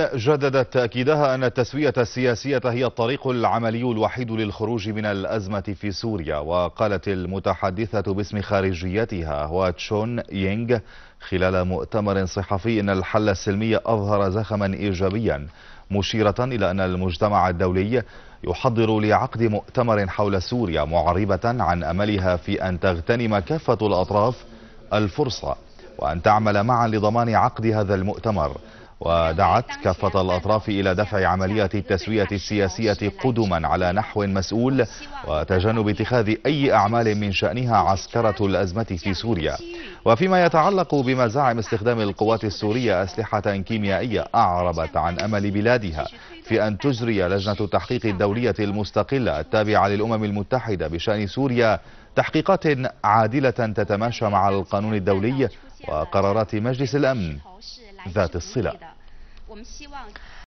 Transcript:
جددت تأكيدها أن التسوية السياسية هي الطريق العملي الوحيد للخروج من الأزمة في سوريا وقالت المتحدثة باسم خارجيتها واتشون يينغ خلال مؤتمر صحفي أن الحل السلمي أظهر زخما إيجابيا مشيرة إلى أن المجتمع الدولي يحضر لعقد مؤتمر حول سوريا معربة عن أملها في أن تغتنم كافة الأطراف الفرصة وأن تعمل معا لضمان عقد هذا المؤتمر ودعت كافة الأطراف إلى دفع عملية التسوية السياسية قدما على نحو مسؤول وتجنب اتخاذ أي أعمال من شأنها عسكرة الأزمة في سوريا وفيما يتعلق بمزاعم استخدام القوات السورية أسلحة كيميائية أعربت عن أمل بلادها في أن تجري لجنة التحقيق الدولية المستقلة التابعة للأمم المتحدة بشأن سوريا تحقيقات عادلة تتماشى مع القانون الدولي وقرارات مجلس الأمن ذات الصلة